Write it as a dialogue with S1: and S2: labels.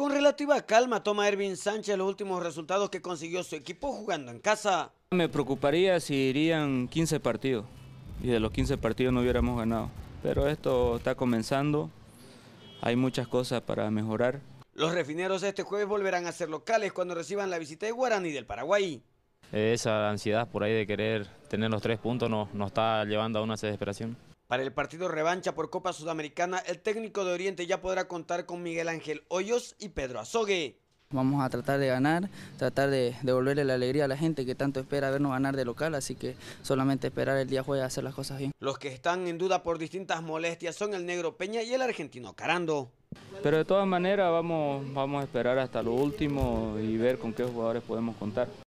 S1: Con relativa calma toma Ervin Sánchez los últimos resultados que consiguió su equipo jugando en casa.
S2: Me preocuparía si irían 15 partidos y de los 15 partidos no hubiéramos ganado. Pero esto está comenzando, hay muchas cosas para mejorar.
S1: Los refineros este jueves volverán a ser locales cuando reciban la visita de Guarani del Paraguay.
S3: Esa ansiedad por ahí de querer tener los tres puntos nos está llevando a una desesperación.
S1: Para el partido revancha por Copa Sudamericana, el técnico de Oriente ya podrá contar con Miguel Ángel Hoyos y Pedro Azogue.
S4: Vamos a tratar de ganar, tratar de devolverle la alegría a la gente que tanto espera vernos ganar de local, así que solamente esperar el día jueves a hacer las cosas bien.
S1: Los que están en duda por distintas molestias son el negro Peña y el argentino Carando.
S4: Pero de todas maneras
S2: vamos, vamos a esperar hasta lo último y ver con qué jugadores podemos contar.